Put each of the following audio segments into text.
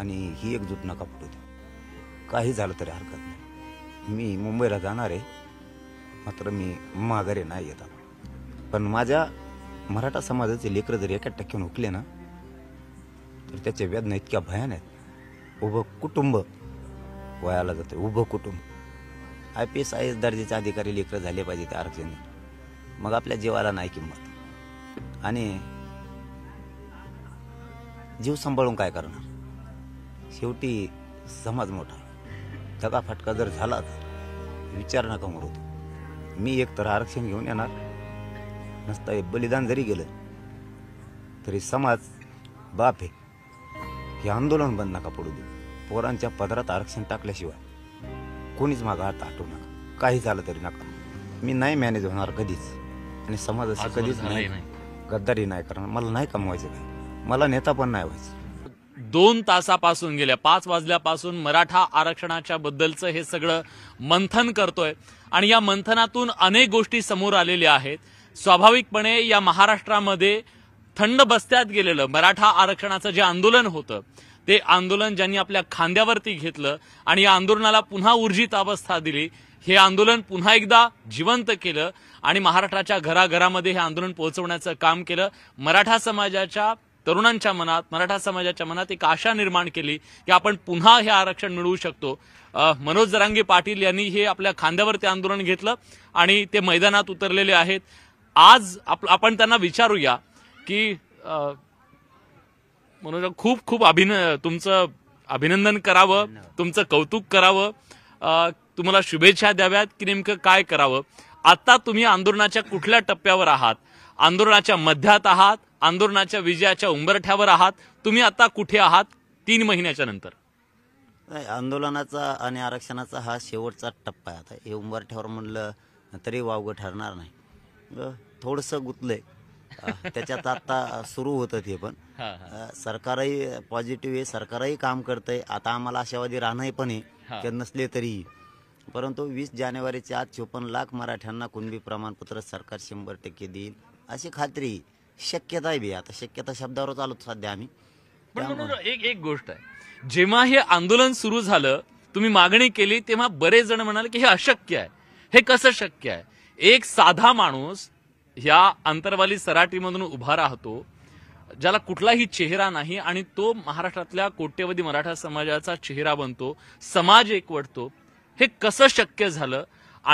आणि ही एक एकजूट नका फुटू द्या काही झालं तरी हरकत नाही मी मुंबईला जाणार आहे मात्र मी माघारी नाही येत पण माझ्या मराठा समाजाचे लेकरं जर एका टक्क्यानं उकले ना तर त्याच्या वेदना इतक्या भयान आहेत उभं कुटुंब वयाला जाते उभं कुटुंब I P S I S दर्जाचे अधिकारी लेकरं झाले पाहिजे त्या आरक्षण मग आपल्या जीवाला नाही किंमत आणि जीव सांभाळून काय करणार शेवटी समाज मोठा फटका जर झालाच विचार नका मोडू मी एक तर आरक्षण घेऊन येणार नसता बलिदान जरी गेलं तरी समाज बाप हे हे आंदोलन बंद नका पडू दे पोरांच्या पदरात आरक्षण टाकल्याशिवाय कोणीच माझा हात आठवू नका काही झालं तरी नका मी नाही मॅनेज होणार कधीच आणि समाज समाजाशी कधीच नाही गद्दारी नाही करणार मला नाही कमवायचं काय मला नेता पण नाही व्हायचं दोन तासापासून गेल्या पाच वाजल्यापासून मराठा आरक्षणाच्या बद्दलचं हे सगळं मंथन करतोय आणि या मंथनातून अनेक गोष्टी समोर आलेल्या आहेत स्वाभाविकपणे या महाराष्ट्रामध्ये थंड बस्त्यात गेलेलं मराठा आरक्षणाचं जे आंदोलन होतं ते आंदोलन ज्यांनी आपल्या खांद्यावरती घेतलं आणि या आंदोलनाला पुन्हा ऊर्जित अवस्था दिली हे आंदोलन पुन्हा एकदा जिवंत केलं आणि महाराष्ट्राच्या घराघरामध्ये हे आंदोलन पोहोचवण्याचं काम केलं मराठा समाजाच्या तरुणांच्या मनात मराठा समाजाच्या मनात एक आशा निर्माण केली की आपण पुन्हा हे आरक्षण मिळवू शकतो मनोज जरांगे पाटील यांनी हे आपल्या खांद्यावर ते आंदोलन घेतलं आणि ते मैदानात उतरलेले आहेत आज आपण त्यांना विचारूया की मनोज खूप खूप अभिन तुमचं अभिनंदन करावं तुमचं कौतुक करावं तुम्हाला शुभेच्छा द्याव्यात की नेमकं काय करावं आता तुम्ही आंदोलनाच्या कुठल्या टप्प्यावर आहात आंदोलनाच्या मध्यात आहात आंदोलनाच्या विजयाच्या उंबरठ्यावर आहात तुम्ही आता कुठे आहात तीन महिन्याच्या नंतर आंदोलनाचा आणि आरक्षणाचा हा शेवटचा टप्पा आहे आता हे उंबरठ्यावर म्हणलं तरी वावगं ठरणार नाही थोडस गुतलंय त्याच्यात आता सुरू होत ते पण सरकारही पॉझिटिव्ह आहे सरकारही काम करतंय आता आम्हाला आशावादी राहणार पण आहे नसले तरीही परंतु वीस जानेवारीच्या आत चोपन्न लाख मराठ्यांना कुणबी प्रमाणपत्र सरकार शंभर टक्के देईल अशी खात्री शक्यता आहे बी आता शक्यता शब्दावरच आलो सध्या आम्ही एक एक गोष्ट आहे जेव्हा हे आंदोलन सुरू झालं तुम्ही मागणी केली तेव्हा बरेच जण म्हणाले की हे अशक्य आहे हे कसं शक्य आहे एक साधा माणूस ह्या अंतरवाली सराटीमधून उभा राहतो ज्याला कुठलाही चेहरा नाही आणि तो महाराष्ट्रातल्या कोट्यवधी मराठा समाजाचा चेहरा बनतो समाज एकवटतो हे कसं शक्य झालं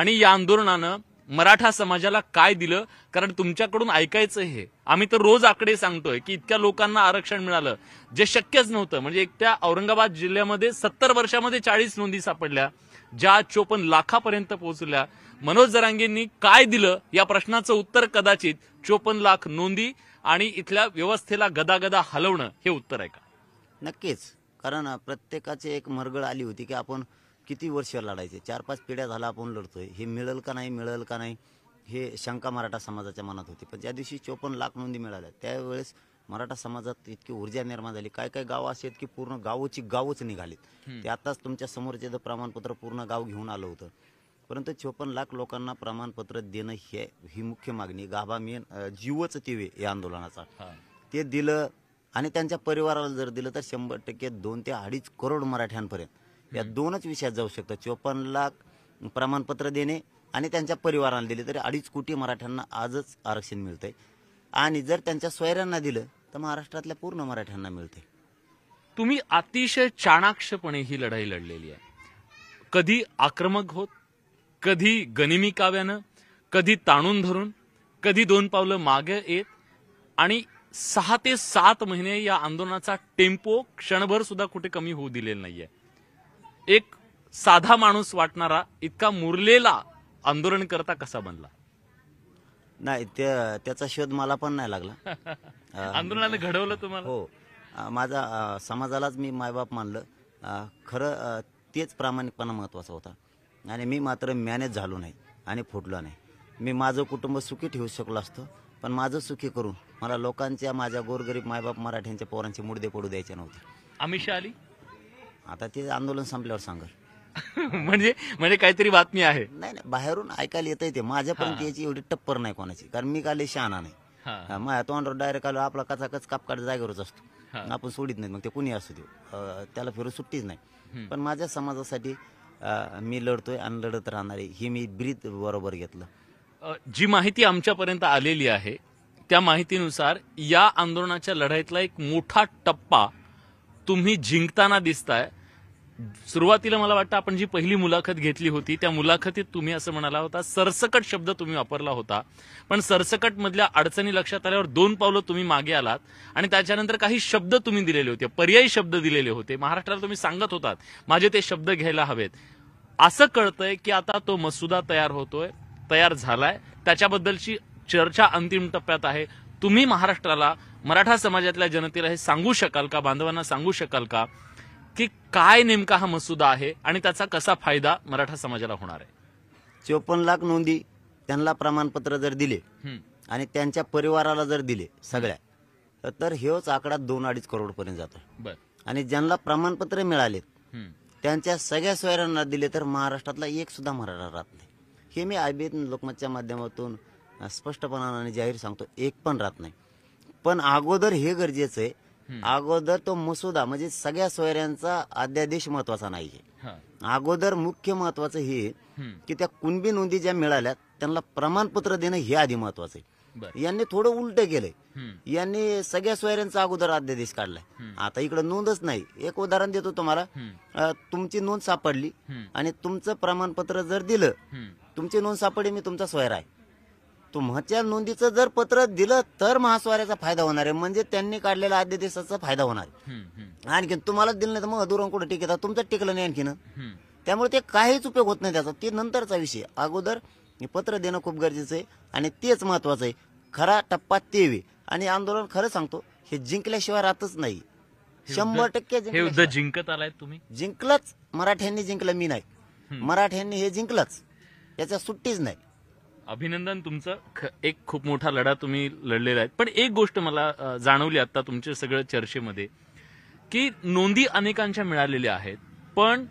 आणि या आंदोलनानं मराठा समाजाला काय दिलं कारण तुमच्याकडून ऐकायचं हे आम्ही तर रोज आकडे सांगतोय की इतक्या लोकांना आरक्षण मिळालं जे शक्यच नव्हतं म्हणजे एकट्या औरंगाबाद जिल्ह्यामध्ये सत्तर वर्षामध्ये चाळीस नोंदी सापडल्या ज्या चोपन्न लाखापर्यंत पोहोचल्या मनोज जरांगेंनी काय दिलं या प्रश्नाचं उत्तर कदाचित चोपन्न लाख नोंदी आणि इथल्या व्यवस्थेला गदागदा हलवणं हे उत्तर आहे का नक्कीच कारण प्रत्येकाची एक मरगळ आली होती की आपण किती वर्ष लढायचे चार पाच पिढ्या झाला आपण लढतोय हे मिळेल का नाही मिळेल का नाही हे शंका मराठा समाजाच्या मनात होती पण ज्या दिवशी चोपन्न लाख नोंदी मिळाल्या त्यावेळेस मराठा समाजात इतकी ऊर्जा निर्माण झाली काय काय गाव असे आहेत की पूर्ण गावची गावच निघालीत ते आताच तुमच्या समोरचे प्रमाणपत्र पूर्ण गाव घेऊन आलं होतं परंतु चोपन्न लाख लोकांना प्रमाणपत्र देणं हे ही मुख्य मागणी गाभा मेन जीवच तिवे या आंदोलनाचा ते दिलं आणि त्यांच्या परिवाराला जर दिलं तर शंभर टक्के दोन ते अडीच करोड मराठ्यांपर्यंत या दोनच विषयात जाऊ शकतात चोपन्न लाख प्रमाणपत्र देणे आणि त्यांच्या परिवारांना दिले तरी अडीच कोटी मराठ्यांना आजच आरक्षण मिळतंय आणि जर त्यांच्या सोयऱ्यांना दिलं तर महाराष्ट्रातल्या पूर्ण मराठ्यांना मिळते तुम्ही अतिशय चाणाक्षपणे ही लढाई लढलेली आहे कधी आक्रमक होत कधी गनिमी काव्यानं कधी ताणून धरून कधी दोन पावलं मागे येत आणि सहा ते सात महिने या आंदोलनाचा टेम्पो क्षणभर सुद्धा कुठे कमी होऊ दिलेला नाहीये एक साधा माणूस वाटणारा इतका मुरलेला आंदोलन करता कसा बनला नाही त्याचा शोध मला पण नाही लागला आंदोलनाने घडवलं हो. तुम्हाला हो माझा समाजालाच मी मायबाप मानलं खरं तेच प्रामाणिकपणा महत्वाचा होता आणि मी मात्र मॅनेज झालो नाही आणि फुटलो नाही मी माझं कुटुंब सुखी ठेवू शकलो असतो पण माझं सुखी करून मला लोकांच्या माझ्या गोरगरीब मायबाप मराठ्यांच्या पोरांचे मुडदे पडू द्यायचे नव्हते अमिषा आली आता ते आंदोलन संपल्यावर सांग म्हणजे म्हणजे काहीतरी बातमी आहे नाही नाही बाहेरून ऐकायला येत ते माझ्यापर्यंत याची एवढी टप्पर नाही कोणाची कारण मी काल शहाणा नाही माझ्या तोंडावर डायरेक्ट आलो आपला कचा कच कापकाट जागेवरच असतो आपण सोडित नाही मग ते कुणी असू देऊ त्याला फिरून सुट्टीच नाही पण माझ्या समाजासाठी मी लढतोय आणि लढत राहणार आहे हे मी ब्रीत बरोबर घेतलं जी माहिती आमच्यापर्यंत आलेली आहे त्या माहितीनुसार या आंदोलनाच्या लढाईतला एक मोठा टप्पा तुम्ही जिंकताना दिसताय सुरुवातीला मला वाटतं आपण जी पहिली मुलाखत घेतली होती त्या मुलाखतीत तुम्ही असं म्हणाला होता सरसकट शब्द तुम्ही वापरला होता पण सरसकट मधल्या अडचणी लक्षात आल्यावर दोन पावलं तुम्ही मागे आलात आणि त्याच्यानंतर काही शब्द तुम्ही दिलेले होते पर्यायी शब्द दिलेले होते महाराष्ट्राला तुम्ही सांगत होतात माझे ते शब्द घ्यायला हवेत असं कळतंय की आता तो मसुदा तयार होतोय तयार झालाय त्याच्याबद्दलची चर्चा अंतिम टप्प्यात आहे तुम्ही महाराष्ट्राला मराठा समाजातल्या जनतेला हे सांगू शकाल का बांधवांना सांगू शकाल का की काय नेमका हा मसुदा आहे आणि त्याचा कसा फायदा मराठा समाजाला होणार आहे चोपन्न लाख नोंदी त्यांना प्रमाणपत्र जर दिले आणि त्यांच्या परिवाराला जर दिले सगळ्या तर हेच आकडा दोन अडीच करोड पर्यंत जातो आणि ज्यांना प्रमाणपत्र मिळालेत त्यांच्या सगळ्या सोयऱ्यांना दिले तर महाराष्ट्रातला एक सुद्धा मराठा राहत नाही हे मी आयबीत लोकमतच्या माध्यमातून आणि जाहीर सांगतो एक पण राहत नाही पण अगोदर हे गरजेचं आहे अगोदर तो मसुदा म्हणजे सगळ्या सोयऱ्यांचा अध्यादेश महत्वाचा नाहीये अगोदर मुख्य महत्वाचं हे की त्या कुणबी नोंदी ज्या मिळाल्या त्यांना प्रमाणपत्र देणं हे आधी महत्वाचं आहे यांनी थोडं उलट केलंय यांनी सगळ्या सोयऱ्यांचा अगोदर अध्यादेश काढलाय आता इकडे नोंदच नाही एक उदाहरण देतो तुम्हाला तुमची नोंद सापडली आणि तुमचं प्रमाणपत्र जर दिलं तुमची नोंद सापडली मी तुमचा सोयरा आहे तुमच्या नोंदीचं जर पत्र दिलं तर महास्वाऱ्याचा फायदा होणार आहे म्हणजे त्यांनी काढलेला आद्यदेशाचा फायदा होणार आहे आणखीन तुम्हाला दिलं नाही तर मग अधुरण कुठं टिकता तुमचं टिकलं नाही आणखीन त्यामुळे ते काहीच उपयोग होत नाही त्याचा ते नंतरचा विषय अगोदर पत्र देणं खूप गरजेचं आहे आणि तेच महत्वाचं आहे खरा टप्पा तेवी आणि आंदोलन खरं सांगतो हे जिंकल्याशिवाय राहतच नाही शंभर टक्के जिंकत आलाय तुम्ही जिंकलंच मराठ्यांनी जिंकलं मी नाही मराठ्यांनी हे जिंकलंच याच्या सुट्टीच नाही अभिनंदन तुमचं एक खूप मोठा लढा तुम्ही लढलेला आहे पण एक गोष्ट मला जाणवली आता तुमच्या सगळं चर्चेमध्ये की नोंदी अनेकांच्या मिळालेल्या आहेत पण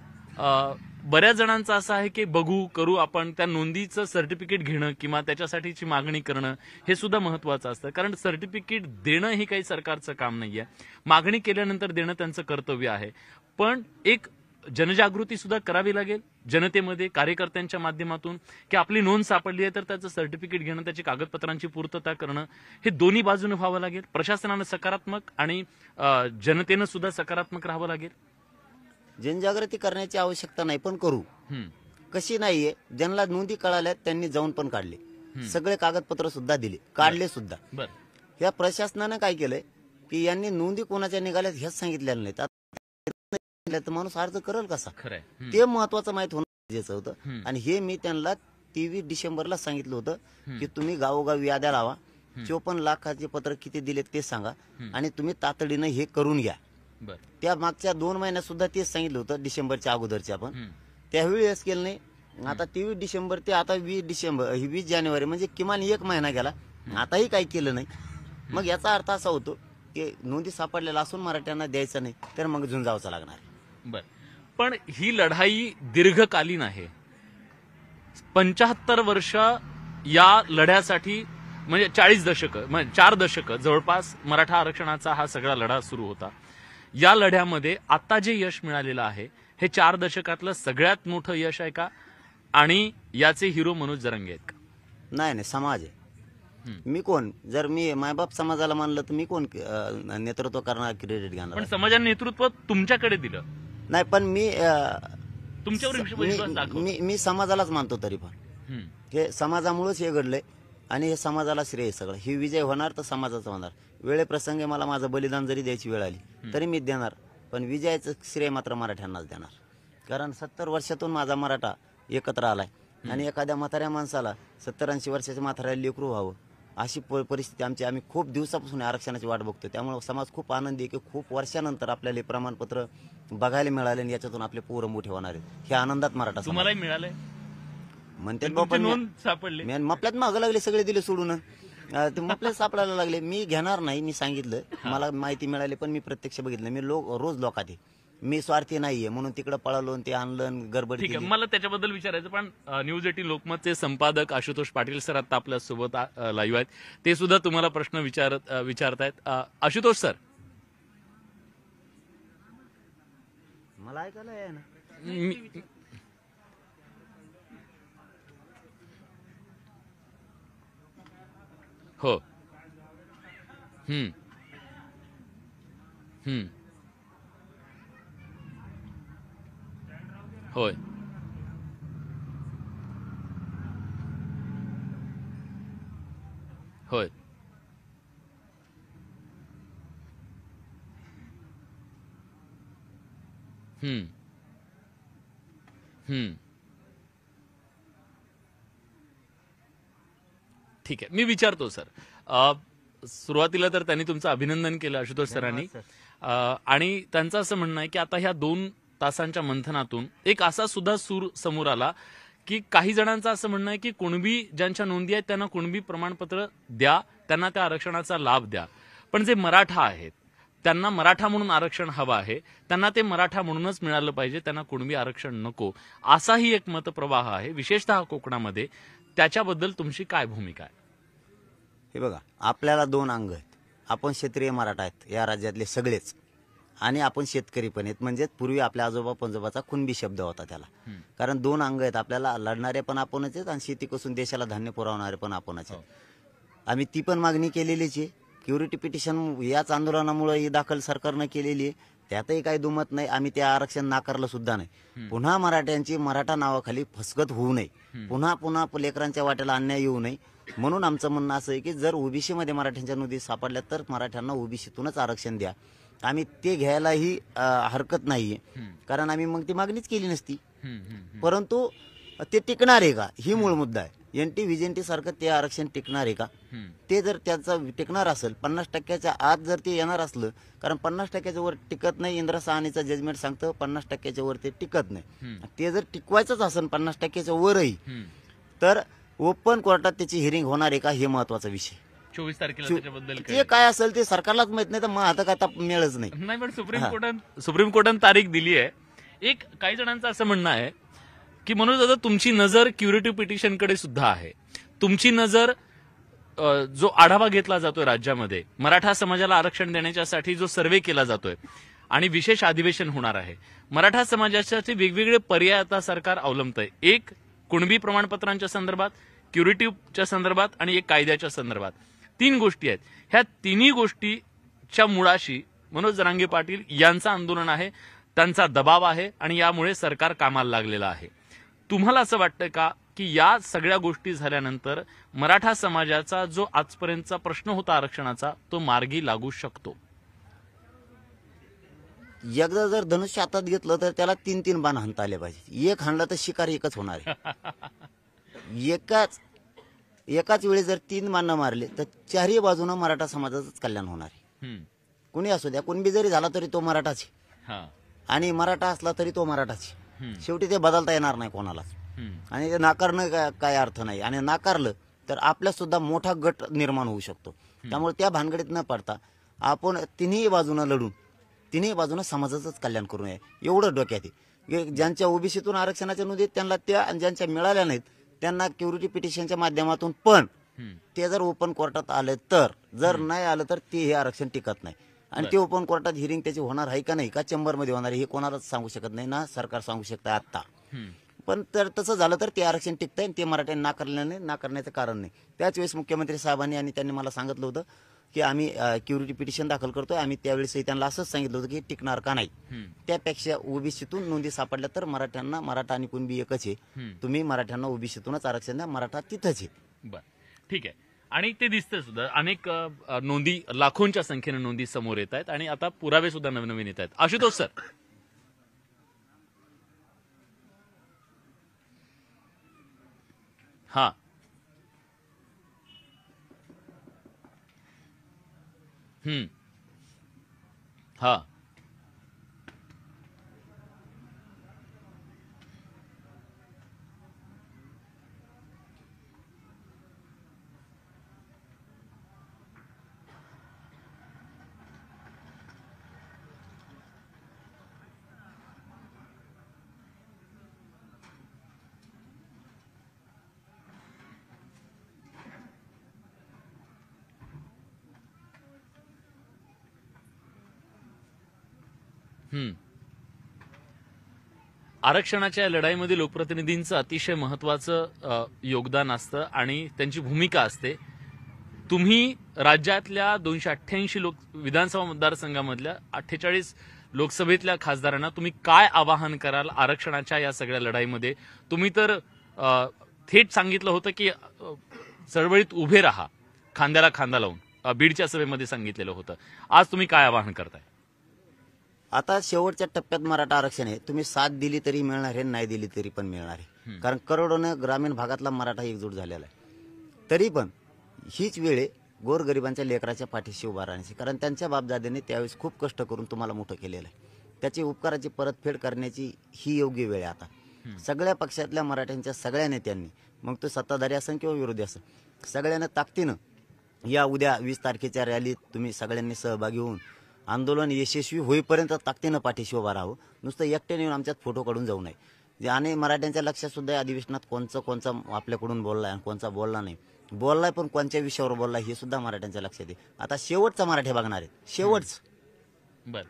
बऱ्याच जणांचं असं आहे की बघू करू आपण त्या नोंदीचं सर्टिफिकेट घेणं किंवा त्याच्यासाठीची मागणी करणं हे सुद्धा महत्वाचं असतं कारण सर्टिफिकेट देणं हे काही सरकारचं काम नाही आहे मागणी केल्यानंतर देणं त्यांचं कर्तव्य आहे पण एक जनजागृती सुद्धा करावी लागेल जनतेमध्ये कार्यकर्त्यांच्या माध्यमातून की आपली नोंद सापडली आहे तर त्याचं सर्टिफिकेट घेणं त्याची कागदपत्रांची पूर्तता करणं हे दोन्ही बाजूने व्हावं लागेल प्रशासनानं सकारात्मक आणि जनतेनं सुद्धा सकारात्मक राहावं लागेल जनजागृती करण्याची आवश्यकता नाही पण करू कशी नाहीये ज्यांना नोंदी कळाल्या त्यांनी जाऊन पण काढले सगळे कागदपत्र सुद्धा दिले काढले सुद्धा या प्रशासनानं काय केलंय की यांनी नोंदी कोणाच्या निघाल्यात हेच सांगितलेलं नाहीत तर माणूस अर्ज करेल कसा ते महत्वाचं माहित होणं गरजेचं होतं आणि हे मी त्यांना तेवीस डिसेंबरला सांगितलं होतं की तुम्ही गावोगावी याद्या लावा चोपन्न लाखाचे पत्र किती दिले ते सांगा आणि तुम्ही तातडीनं हे करून घ्या त्या मागच्या दोन महिन्यात सुद्धा तेच सांगितलं होतं डिसेंबरच्या अगोदरच्या आपण त्यावेळी केलं नाही आता तेवीस डिसेंबर ते आता वीस डिसेंबर वीस जानेवारी म्हणजे किमान एक महिना गेला आताही काही केलं नाही मग याचा अर्थ असा होतो की नोंदी सापडलेला असून मराठ्यांना द्यायचं नाही तर मग झुंजावचं लागणार बर पण ही लढाई दीर्घकालीन आहे पंचाहत्तर वर्ष या लढ्यासाठी म्हणजे चाळीस दशक म्हणजे चार दशक जवळपास मराठा आरक्षणाचा हा सगळा लढा सुरू होता या लढ्यामध्ये आता जे यश मिळालेलं आहे हे चार दशकातलं सगळ्यात मोठं यश आहे का आणि याचे हिरो मनोज जरंगे आहेत का नाही नाही समाज आहे मी कोण जर मी मायबाप समाजाला मानलं तर मी कोण नेतृत्व करणार क्रेडिट घेणार पण समाजाने नेतृत्व तुमच्याकडे दिलं नाही पण मी तुमच्यावर मी, मी मी समाजालाच मानतो तरी पण हे समाजामुळेच हे घडलंय आणि हे समाजाला श्रेय सगळं ही विजय होणार तर समाजाचा होणार वेळेप्रसंगी मला माझं बलिदान जरी द्यायची वेळ आली तरी मी देणार पण विजयाचं श्रेय मात्र मराठ्यांनाच देणार कारण सत्तर वर्षातून माझा मराठा एकत्र आलाय आणि एखाद्या म्हाताऱ्या माणसाला सत्तर ऐंशी वर्षाच्या म्हाताऱ्याला लेकरू व्हावं अशी परिस्थिती आमची आम्ही खूप दिवसापासून आरक्षणाची वाट बघतो त्यामुळे समाज खूप आनंदी आहे की खूप वर्षानंतर आपल्याला हे प्रमाणपत्र बघायला मिळाले आणि याच्यातून आपले पोरं मोठे होणार आहेत हे आनंदात मराठा तुम्हालाही म्हणते मपल्यात मागं लागले सगळे दिले सोडून ते मपल्यात सापडायला लागले मी घेणार नाही मी सांगितलं मला माहिती मिळाली पण मी प्रत्यक्ष बघितलं मी लोक रोज लोकात मी स्वार्थी नाहीये म्हणून तिकडे पळालो ते आणलं गडबड मला त्याच्याबद्दल विचारायचं पण न्यूज एटीन लोकमतचे संपादक आशुतोष पाटील सर आता आपल्या सोबत लाईव्ह आहेत ते सुद्धा तुम्हाला प्रश्न विचारत विचारतायत आशुतोष सर मला ऐकायला ना हो हम्म हम्म होय होय हम्म हम्म ठीक आहे. मी विचारतो सर. सुरुवातीला तर त्यांनी तुमचं अभिनंदन केलं आशुतोष सरांनी. आणि त्यांचं असं म्हणणं आहे की आता ह्या दोन तासांच्या मंथनातून एक असा सुद्धा सूर समोर आला की काही जणांचं असं म्हणणं आहे की कुणबी ज्यांच्या नोंदी आहेत त्यांना कुणबी प्रमाणपत्र द्या त्यांना त्या आरक्षणाचा लाभ द्या पण जे मराठा आहेत त्यांना मराठा म्हणून आरक्षण हवं आहे त्यांना ते मराठा म्हणूनच मिळालं पाहिजे त्यांना कुणबी आरक्षण नको असाही एक मतप्रवाह आहे विशेषतः कोकणामध्ये त्याच्याबद्दल तुमची काय भूमिका आहे हे बघा आपल्याला दोन अंग आहेत आपण क्षेत्रीय मराठा आहेत या राज्यातले सगळेच आणि आपण शेतकरी पण आहेत म्हणजे पूर्वी आपल्या आजोबा पंजोबाचा खुनबी शब्द होता त्याला कारण दोन अंग आहेत आपल्याला लढणारे पण आपणच आहेत आणि शेती कसून देशाला धान्य पुरवणारे पण आपणच आहेत हो. आम्ही ती पण मागणी केलेलीच आहे क्युरिटी पिटिशन याच आंदोलनामुळे ही दाखल सरकारनं केलेली आहे त्यातही काही दुमत नाही आम्ही ते आरक्षण नाकारलं सुद्धा नाही पुन्हा मराठ्यांची मराठा नावाखाली फसगत होऊ नये पुन्हा पुन्हा लेकरांच्या वाट्याला अन्याय येऊ नये म्हणून आमचं म्हणणं असं आहे की जर ओबीसीमध्ये मराठ्यांच्या नोंदी सापडल्या तर मराठ्यांना ओबीसीतूनच आरक्षण द्या आम्ही ते घ्यायलाही हरकत नाहीये कारण आम्ही मग ती मागणीच केली नसती परंतु ते टिकणार आहे का ही मूळ मुद्दा आहे एन टी व्हिजेंटी सारखं ते आरक्षण टिकणार आहे का ते जर त्याचा टिकणार असेल पन्नास टक्क्याच्या आत जर ते येणार असलं कारण पन्नास टक्क्याच्या वर टिकत नाही इंद्र सहानीचा जजमेंट सांगतं पन्नास टक्क्याच्या वर ते टिकत नाही ते जर टिकवायचंच असेल पन्नास टक्क्याच्या वरही तर ओपन कोर्टात त्याची हिअरिंग होणार आहे का हे महत्वाचा विषय चोवीस तारखेला त्याच्याबद्दल ते काय असेल ते सरकारलाच माहित नाही तर मग आता काय मिळत नाही नाही पण सुप्रीम सुप्रीम कोर्टानं तारीख दिली आहे एक काही जणांचं असं म्हणणं आहे की मनोज दादा तुमची नजर क्युरेटिव्ह कडे सुद्धा आहे तुमची नजर जो आढावा घेतला जातोय राज्यामध्ये मराठा समाजाला आरक्षण देण्याच्यासाठी जो सर्वे केला जातोय आणि विशेष अधिवेशन होणार आहे मराठा समाजासाठी वेगवेगळे पर्याय आता सरकार अवलंबत आहे एक कुणबी प्रमाणपत्रांच्या संदर्भात क्युरेटिव्हच्या संदर्भात आणि एक कायद्याच्या संदर्भात तीन गोष्टी आहेत ह्या तिन्ही गोष्टीच्या मुळाशी मनोज जरांगे पाटील यांचं आंदोलन आहे त्यांचा दबाव आहे आणि यामुळे सरकार कामाला लागलेलं आहे तुम्हाला असं वाटतं का की या सगळ्या गोष्टी झाल्यानंतर मराठा समाजाचा जो आजपर्यंतचा प्रश्न होता आरक्षणाचा तो मार्गी लागू शकतो एकदा जर धनुष्य हातात घेतलं तर त्याला तीन तीन बाण हाणता आले पाहिजे एक हाणला तर शिकार एकच होणार आहे एकाच एकाच वेळी जर तीन मान्य मारले तर चारही बाजूनं मराठा समाजाचंच कल्याण होणार आहे कुणी असू द्या कुणबी जरी झाला तरी तो मराठाच आणि मराठा असला तरी तो मराठाच शेवटी ते बदलता येणार नाही कोणालाच आणि ते नाकारणं काय अर्थ नाही आणि नाकारलं तर आपल्या सुद्धा मोठा गट निर्माण होऊ शकतो त्यामुळे त्या भानगडीत न पडता आपण तिन्ही बाजूनं लढून तिन्ही बाजूनं समाजाचंच कल्याण करू नये एवढं डोक्यात ज्यांच्या ओबीसीतून आरक्षणाच्या नोंदी त्यांना त्या ज्यांच्या मिळाल्या नाहीत त्यांना क्युरिटी पिटिशनच्या माध्यमातून पण ते जर ओपन कोर्टात आले तर जर नाही आलं तर ते हे आरक्षण टिकत नाही आणि ते ओपन कोर्टात हिरिंग त्याची होणार आहे का नाही का चेंबरमध्ये होणार हे कोणालाच सांगू शकत नाही ना सरकार सांगू शकतं आता पण तर तसं झालं तर ते आरक्षण टिकतंय ते मराठ्यांनी नाकारल्याने नाकारण्याचं कारण नाही त्याच वेळेस मुख्यमंत्री साहेबांनी आणि त्यांनी मला सांगितलं होतं की आम्ही क्युरिटी पिटिशन दाखल करतोय आम्ही त्यावेळेसही त्यांना असंच सांगितलं होतं की टिकणार का नाही त्यापेक्षा ओबीसीतून नोंदी सापडल्या तर मराठ्यांना मराठा आणि कुणबी एकच आहे तुम्ही मराठ्यांना ओबीसीतूनच आरक्षण द्या मराठा तिथंच आहे ठीक आहे आणि ते दिसतं सुद्धा अनेक नोंदी लाखोंच्या संख्येने नोंदी समोर येत आहेत आणि आता पुरावे सुद्धा नवीन नवीन येत आहेत आशुतोष सर हा हम्म हा आरक्षणाच्या लढाईमध्ये लोकप्रतिनिधींचं अतिशय महत्वाचं योगदान असतं आणि त्यांची भूमिका असते तुम्ही राज्यातल्या दोनशे अठ्ठ्याऐंशी लोक विधानसभा मतदारसंघामधल्या अठ्ठेचाळीस लोकसभेतल्या खासदारांना तुम्ही काय आवाहन कराल आरक्षणाच्या या सगळ्या लढाईमध्ये तुम्ही तर थेट सांगितलं होतं की चळवळीत उभे राहा खांद्याला खांदा लावून बीडच्या सभेमध्ये सांगितलेलं होतं आज तुम्ही काय आवाहन करताय आता शेवटच्या टप्प्यात मराठा आरक्षण आहे तुम्ही साथ दिली तरी मिळणार आहे नाही दिली तरी पण मिळणार आहे कारण करोडोनं ग्रामीण भागातला मराठा एकजूट झालेला आहे तरी पण हीच वेळ गोरगरिबांच्या लेकराच्या पाठीशी उभा राहण्याची कारण त्यांच्या बापदाद्याने त्यावेळेस खूप कष्ट करून तुम्हाला मोठं केलेलं आहे त्याची उपकाराची परतफेड करण्याची ही योग्य वेळ आहे आता सगळ्या पक्षातल्या मराठ्यांच्या सगळ्या नेत्यांनी मग तो सत्ताधारी असेल किंवा विरोधी असेल सगळ्यांना ताकदीनं या उद्या वीस तारखेच्या रॅलीत तुम्ही सगळ्यांनी सहभागी होऊन आंदोलन यशस्वी होईपर्यंत ताकदीनं पाठीशी उभा राहू नुसतं एकट्याने नेऊन आमच्यात फोटो काढून जाऊ नये आणि मराठ्यांच्या लक्षात सुद्धा या अधिवेशनात कोणचं कोणचा आपल्याकडून बोललाय आणि कोणचा बोलला नाही बोललाय पण कोणत्या विषयावर बोललाय हे सुद्धा मराठ्यांच्या लक्षात येईल आता शेवटचा मराठी बघणार आहे शेवटच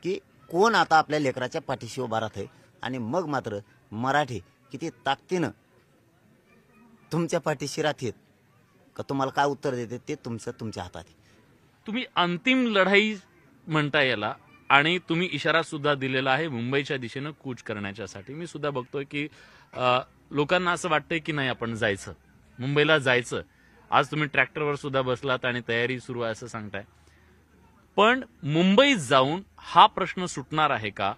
की कोण आता आपल्या लेकराच्या पाठीशी उभा राहत आहे आणि मग मात्र मराठी किती ताकदीनं तुमच्या पाठीशी राहतील का तुम्हाला काय उत्तर देते ते तुमचं तुमच्या हातात तुम्ही अंतिम लढाई म्हणता याला आणि तुम्ही इशारा सुद्धा दिलेला आहे मुंबईच्या दिशेनं कूच करण्याच्यासाठी मी सुद्धा बघतोय की लोकांना असं वाटतंय की नाही आपण जायचं मुंबईला जायचं आज तुम्ही ट्रॅक्टरवर सुद्धा बसलात आणि तयारी सुरू आहे असं सांगताय पण मुंबईत जाऊन हा प्रश्न सुटणार आहे का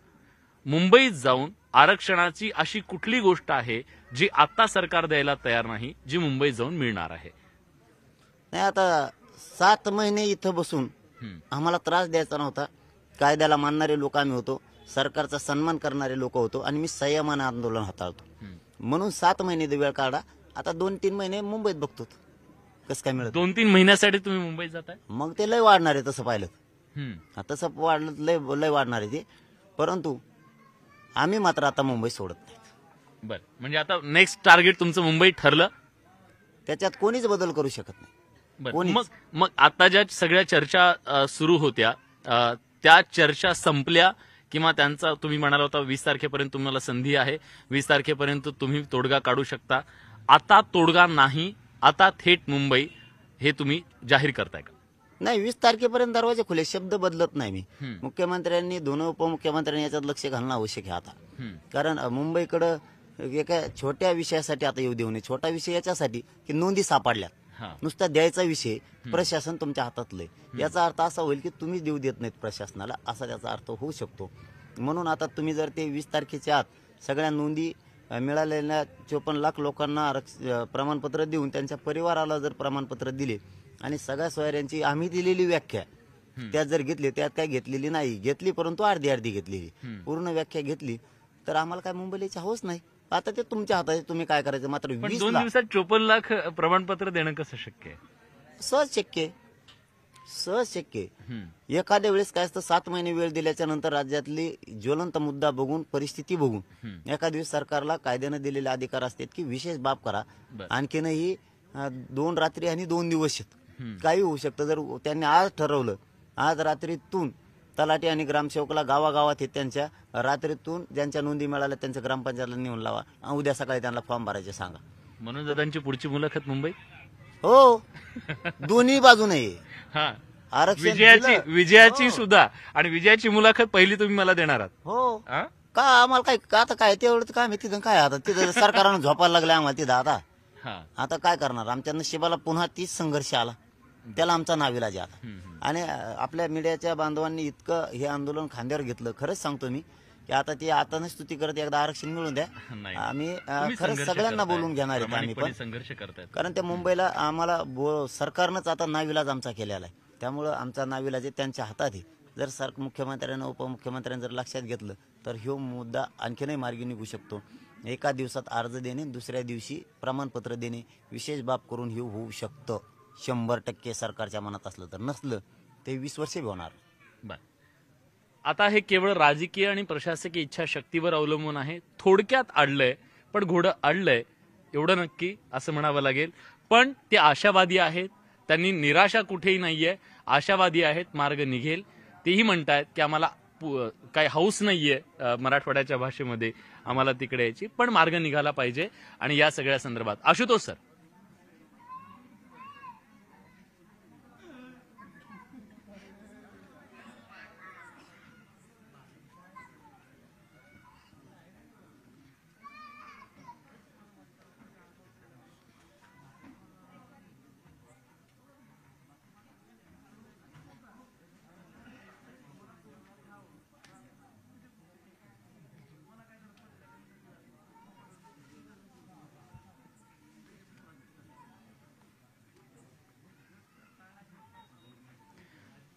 मुंबईत जाऊन आरक्षणाची अशी कुठली गोष्ट आहे जी आता सरकार द्यायला तयार नाही जी मुंबईत जाऊन मिळणार आहे नाही आता सात महिने इथं बसून आम्हाला त्रास द्यायचा नव्हता कायद्याला मानणारे लोक आम्ही होतो सरकारचा सन्मान करणारे लोक होतो आणि मी संयमान आंदोलन हाताळतो म्हणून सात महिने वेळ काढा आता दोन तीन महिने मुंबईत बघतो कसं काय मिळत दोन तीन महिन्यासाठी तुम्ही मुंबईत जाता मग ते लय वाढणार आहे तसं पाहिलं तसं वाढलं लय लय वाढणार आहे ते परंतु आम्ही मात्र आता मुंबई सोडत नाही बर म्हणजे आता नेक्स्ट टार्गेट तुमचं मुंबई ठरलं त्याच्यात कोणीच बदल करू शकत नाही मग मग आता ज्या सगळ्या चर्चा सुरू होत्या त्या चर्चा संपल्या किंवा त्यांचा तुम्ही म्हणाला होता वीस तारखेपर्यंत तुम्हाला संधी आहे वीस तारखेपर्यंत तुम्ही तोडगा काढू शकता आता तोडगा नाही आता थेट मुंबई हे तुम्ही जाहीर करताय का नाही वीस तारखेपर्यंत दरवाजे खुले शब्द बदलत नाही मी मुख्यमंत्र्यांनी दोन उपमुख्यमंत्र्यांनी याच्यात लक्ष घालणं आवश्यक आहे आता कारण मुंबईकडं एका छोट्या विषयासाठी आता येऊ देऊ नये छोटा विषय याच्यासाठी की नोंदी सापडल्यात नुसता द्यायचा विषय प्रशासन तुमच्या हातातले याचा अर्थ असा होईल की तुम्ही देऊ देत नाहीत प्रशासनाला असा त्याचा अर्थ होऊ शकतो म्हणून आता तुम्ही जर ते वीस तारखेच्या आत सगळ्या नोंदी मिळालेल्या चोपन्न लाख लोकांना आरक्षण प्रमाणपत्र देऊन त्यांच्या परिवाराला जर प्रमाणपत्र दिले आणि सगळ्या सोयऱ्यांची आम्ही दिलेली व्याख्या त्यात जर घेतली त्यात काय घेतलेली नाही घेतली परंतु अर्धी अर्धी घेतलेली पूर्ण व्याख्या घेतली तर आम्हाला काय मुंबईची हवंच नाही आता ते तुमच्या हाताचे तुम्ही काय करायचं मात्र दिवसात चोपन्न लाख प्रमाणपत्र देणं कसं शक्य सहज शक्य सहज शक्य एखाद्या वेळेस काय असतं सात महिने वेळ दिल्याच्या नंतर राज्यातली ज्वलंत मुद्दा बघून परिस्थिती बघून एका दिवस सरकारला कायद्यानं दिलेले अधिकार असतात की विशेष बाब करा आणखीन आणखीनही दोन रात्री आणि दोन दिवस काही होऊ शकतं जर त्यांनी आज ठरवलं आज रात्रीतून तलाठी आणि ग्रामसेवकला गावागावात हे त्यांच्या रात्रीतून ज्यांच्या नोंदी मिळाल्या त्यांच्या ग्रामपंचायतला नेऊन लावा उद्या सकाळी त्यांना फॉर्म भरायचे सांगा म्हणून दादांची पुढची मुलाखत मुंबई हो दोन्ही बाजूने हा विजयाची विजयाची हो. सुद्धा आणि विजयाची मुलाखत पहिली तुम्ही मला देणार आहात हो का आम्हाला काय आता काय तेवढं काय माहिती तिथं काय आता तिथं सरकारनं झोपायला लागलं आम्हाला तिथं आता आता काय करणार आमच्या नशिबाला पुन्हा तीच संघर्ष आला त्याला आमचा नाविलाज जात आणि आपल्या मीडियाच्या बांधवांनी इतकं हे आंदोलन खांद्यावर घेतलं खरंच सांगतो मी की आता ती आता स्तुती करत एकदा आरक्षण मिळून द्या आम्ही खरंच सगळ्यांना बोलून घेणार आहेत आम्ही पण संघर्ष करतात कारण त्या मुंबईला आम्हाला सरकारनंच आता नाविलाज आमचा केलेला आहे त्यामुळं आमचा नाविलाज आहे त्यांच्या हातात आहे जर सर मुख्यमंत्र्यांना उपमुख्यमंत्र्यांनी जर लक्षात घेतलं तर हा मुद्दा आणखीनही मार्गी निघू शकतो एका दिवसात अर्ज देणे दुसऱ्या दिवशी प्रमाणपत्र देणे विशेष बाब करून हे होऊ शकतं शंभर टक्के सरकारच्या मनात असलं तर नसलं ते वीस वर्षे होणार बर आता हे केवळ राजकीय आणि प्रशासकीय इच्छाशक्तीवर अवलंबून आहे थोडक्यात अडलंय पण घोडं अडलंय एवढं नक्की असं म्हणावं लागेल पण ते आशावादी आहेत त्यांनी निराशा कुठेही नाहीये आशावादी आहेत मार्ग निघेल तेही म्हणतायत की आम्हाला काय हाऊस नाहीये मराठवाड्याच्या भाषेमध्ये आम्हाला तिकडे यायची पण मार्ग निघाला पाहिजे आणि या सगळ्या संदर्भात आशुतोष सर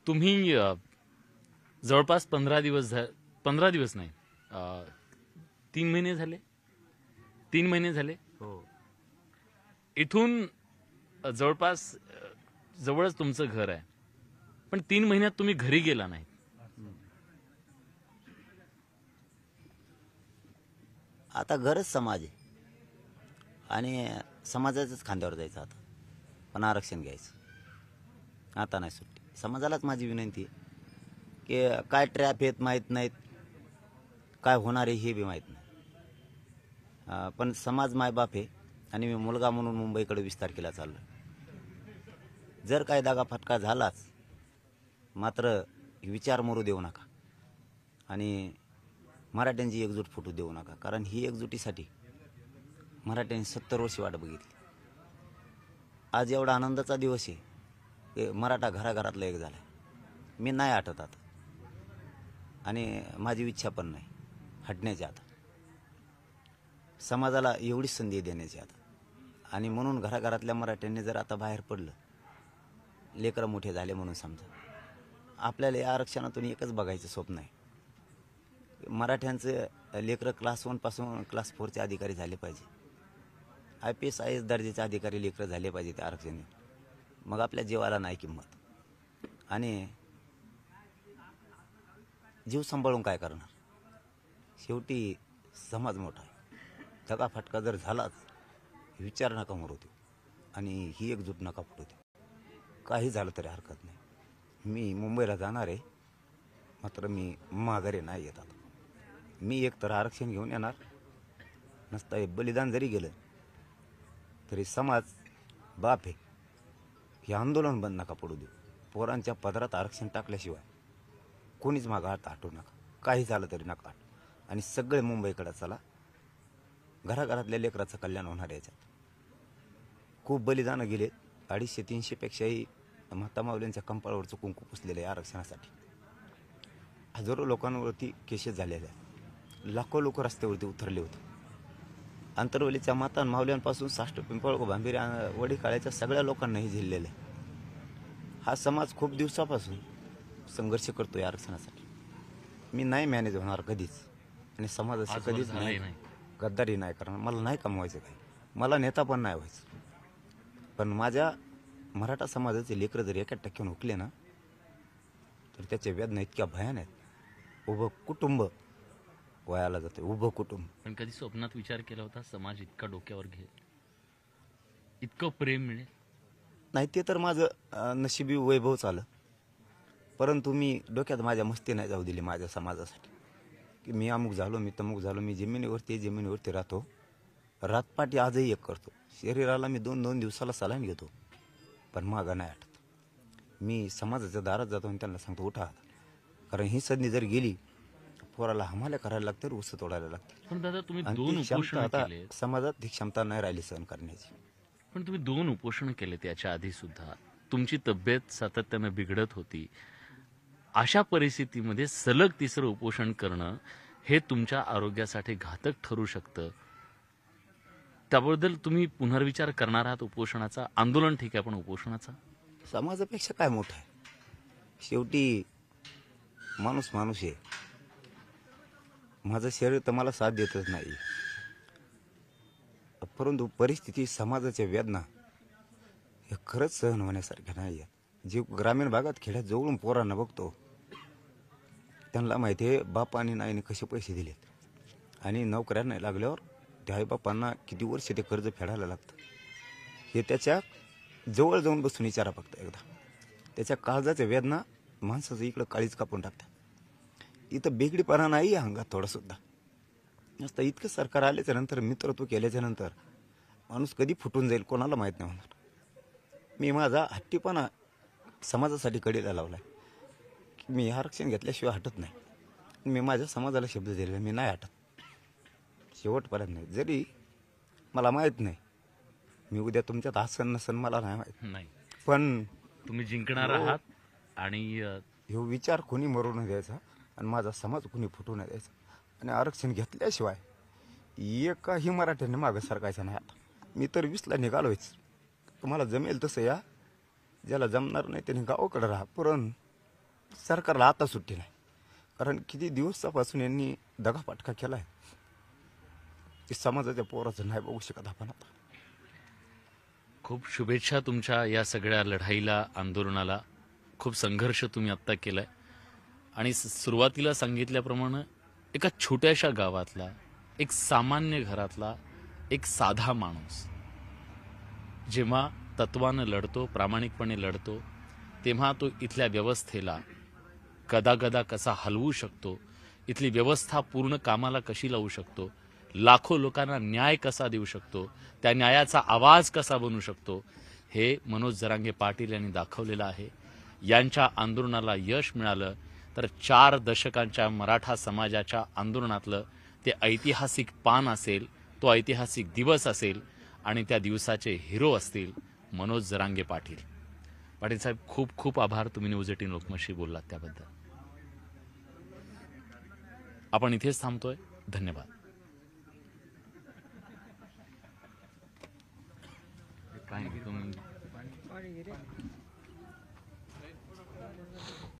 तुम्ही जवळपास पंधरा दिवस झा पंधरा दिवस नाही तीन महिने झाले तीन महिने झाले हो इथून जवळपास जवळच तुमचं घर आहे पण तीन महिन्यात तुम्ही घरी गेला नाही आता घरच समाज आहे आणि समाजाच्याच खांद्यावर जायचं आता पण आरक्षण घ्यायचं आता नाही सुट समाजालाच माझी विनंती आहे की काय ट्रॅप येत माहीत नाहीत काय होणार आहे हे बी माहीत नाही पण समाज मायबाप आहे आणि मी मुलगा म्हणून मुंबईकडे विस्तार केला चाललो जर काय दागा फटका झालाच मात्र विचार मरू देऊ नका आणि मराठ्यांची एकजूट फुटू देऊ नका कारण ही एकजुटीसाठी मराठ्यांनी सत्तर वर्षी वाट बघितली आज एवढा आनंदाचा दिवस आहे मराठा घराघरातलं एक झाला मी नाही आठवत आता आणि माझी इच्छा पण नाही हटण्याची आता समाजाला एवढीच संधी देण्याची आता आणि म्हणून घराघरातल्या मराठ्यांनी जर आता बाहेर पडलं लेकरं मोठे झाले म्हणून समजा आपल्याला या आरक्षणातून एकच बघायचं स्वप्न आहे मराठ्यांचं लेकरं क्लास वनपासून क्लास फोरचे अधिकारी झाले पाहिजे I P S I S दर्जाचे अधिकारी लेकरं झाले पाहिजे त्या आरक्षणाने मग आपल्या जीवाला नाही किंमत आणि जीव सांभाळून काय करणार शेवटी समाज मोठा आहे धकाफटका जर झालाच विचार नका मरवतो आणि ही एकजूट नका फुटवते काही झालं तरी हरकत नाही मी मुंबईला जाणार आहे मात्र मी माघारी नाही येत मी एकतर आरक्षण घेऊन येणार नसता बलिदान जरी गेलं तरी समाज बाप आहे हे आंदोलन बंद नका पडू दे पोरांच्या पदरात आरक्षण टाकल्याशिवाय कोणीच मागा हात नका काही झालं तरी नका आणि सगळे मुंबईकडे चला घराघरातल्या लेकराचं कल्याण होणार याच्यात खूप बलिदानं गेलेत अडीचशे तीनशेपेक्षाही मातामावल्यांच्या कंपाळावरचं कुंकू पुसलेलं आहे आरक्षणासाठी हजारो लोकांवरती केसेस झालेल्या आहेत लाखो लोक रस्त्यावरती उतरले होते अंतरवलीच्या मातान मावल्यांपासून साष्ट पिंपळ पिंपळको वडी वडीकाळ्याच्या सगळ्या लोकांनाही हे आहे हा समाज खूप दिवसापासून संघर्ष करतो या आरक्षणासाठी मी नाही मॅनेज होणार कधीच आणि समाजाशी कधीच नाही गद्दारी नाही करणार मला नाही कमवायचं काही मला नेता पण नाही व्हायचं पण माझ्या मराठा समाजाचे लेकरं जर एका टक्क्यावर उठले ना तर त्याच्या वेदना इतक्या भयान आहेत उभं कुटुंब वयाला जाते उभं कुटुंब पण कधी स्वप्नात विचार केला होता समाज इतका डोक्यावर घे इतकं प्रेम मिळेल नाही ते तर माझं नशिबी वैभव चाललं परंतु मी डोक्यात माझ्या मस्ती नाही जाऊ दिली माझ्या समाजासाठी की मी अमुक झालो मी तमुक झालो मी जमिनीवरती जमिनीवरती राहतो रातपाटी आजही एक करतो शरीराला मी दोन दोन दिवसाला सलाम घेतो पण मागं नाही आठत मी समाजाच्या दारात जातो आणि त्यांना सांगतो उठा कारण ही संधी जर गेली पोराला हमाल्या करायला लागतं ऊस तोडायला लागतं पण दादा तुम्ही दोन उपोषण आता समाजात ही क्षमता नाही राहिली सहन करण्याची पण तुम्ही दोन उपोषण केले त्याच्या आधी सुद्धा तुमची तब्येत सातत्याने बिघडत होती अशा परिस्थितीमध्ये सलग तिसरं उपोषण करणं हे तुमच्या आरोग्यासाठी घातक ठरू शकतं त्याबद्दल तुम्ही पुनर्विचार करणार आहात उपोषणाचा आंदोलन ठीक आहे पण उपोषणाचा समाजापेक्षा काय मोठं आहे शेवटी माणूस माणूस आहे माझं शरीर तर मला साथ देतच नाही परंतु परिस्थिती समाजाच्या वेदना हे खरंच सहन होण्यासारख्या नाही आहेत जे ग्रामीण भागात खेड्यात जवळून पोरांना बघतो त्यांना माहिती आहे बाप आणि नाईने कसे पैसे दिलेत आणि नोकऱ्या नाही लागल्यावर त्या आईबापांना किती वर्ष ते कर्ज फेडायला लागतं हे त्याच्या जवळ जाऊन बसून विचारा फक्त एकदा त्याच्या काळजाच्या वेदना माणसाचं इकडं काळीच कापून टाकतात इथं बेगडीपणा नाही अंगात थोडासुद्धा नसतं इतकं सरकार आल्याच्या नंतर मित्रत्व केल्याच्या नंतर माणूस कधी फुटून जाईल कोणाला माहीत नाही होणार मी माझा हट्टीपणा समाजासाठी कडेला लावला आहे मी आरक्षण घेतल्याशिवाय हटत नाही मी माझ्या समाजाला शब्द दिलेला मी नाही हटत शेवटपर्यंत नाही जरी मला माहीत नाही मी उद्या तुमच्यात आसन नसन मला नाही माहीत नाही पण तुम्ही जिंकणार हो. आहात आणि ह्यो विचार कोणी मरू न द्यायचा आणि माझा समाज कुणी फुटू नाही द्यायचा आणि आरक्षण घेतल्याशिवाय एकाही मराठ्यांनी मागं सरकायचा नाही आता मी तर वीसला निघालोयच तुम्हाला जमेल तसं या ज्याला जमणार नाही त्याने गावाकडे राहा पण सरकारला आता सुट्टी नाही कारण किती दिवसापासून यांनी दगापाटका केला आहे समाजाच्या पोराचं नाही बघू शकत आपण आता खूप शुभेच्छा तुमच्या या सगळ्या लढाईला आंदोलनाला खूप संघर्ष तुम्ही आत्ता केलाय आणि सुरुवातीला सांगितल्याप्रमाणे एका छोट्याशा गावातला एक सामान्य घरातला एक साधा माणूस जेव्हा तत्वानं लढतो प्रामाणिकपणे लढतो तेव्हा तो इथल्या व्यवस्थेला गदागदा कसा हलवू शकतो इथली व्यवस्था पूर्ण कामाला कशी लावू शकतो लाखो लोकांना न्याय कसा देऊ शकतो त्या न्यायाचा आवाज कसा बनू शकतो हे मनोज जरांगे पाटील यांनी दाखवलेलं आहे यांच्या आंदोलनाला यश मिळालं तर चार दशकांच्या मराठा समाजाच्या आंदोलनातलं ते ऐतिहासिक पान असेल तो ऐतिहासिक दिवस असेल आणि त्या दिवसाचे हिरो असतील मनोज जरांगे पाटील पाटील साहेब खूप खूप आभार तुम्ही न्यूज एटीन लोकमतशी बोललात त्याबद्दल आपण इथेच थांबतोय धन्यवाद